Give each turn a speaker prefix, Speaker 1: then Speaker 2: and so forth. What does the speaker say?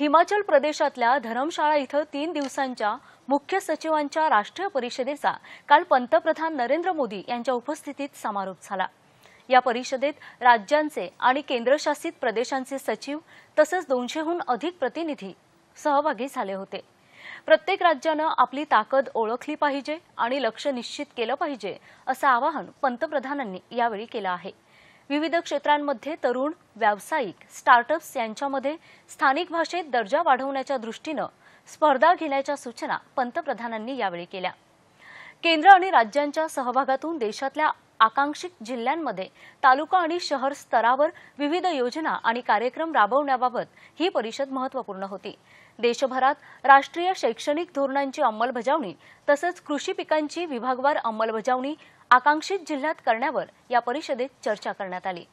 Speaker 1: हिमाचल प्रदेशातल्या धरमशाळा इथं तीन दिवसांच्या मुख्य सचिवांच्या राष्ट्रीय परिषदेचा काल पंतप्रधान नरेंद्र मोदी यांच्या उपस्थितीत समारोप झाला या परिषदेत राज्यांचे आणि केंद्रशासित प्रदेशांचे सचिव तसंच दोनशेहून अधिक प्रतिनिधी सहभागी झाले होते प्रत्येक राज्यानं आपली ताकद ओळखली पाहिजे आणि लक्ष निश्चित केलं पाहिजे असं आवाहन पंतप्रधानांनी यावेळी केलं आहे विविध क्षेत्रांमध्ये तरुण व्यावसायिक स्टार्टअप्स यांच्यामध्ये स्थानिक भाषेत दर्जा वाढवण्याच्या दृष्टीनं स्पर्धा घेण्याच्या सूचना पंतप्रधानांनी यावेळी केल्या केंद्र आणि राज्यांच्या सहभागातून देशातल्या आकांक्षित जिल्ह्यांमध्ये तालुका आणि शहर स्तरावर विविध योजना आणि कार्यक्रम राबवण्याबाबत ही परिषद महत्त्वपूर्ण होती देशभरात राष्ट्रीय शैक्षणिक धोरणांची अंमलबजावणी तसंच कृषी पिकांची विभागवार अंमलबजावणी आकांक्षित जिल्ह्यात करण्यावर या परिषदेत चर्चा करण्यात आली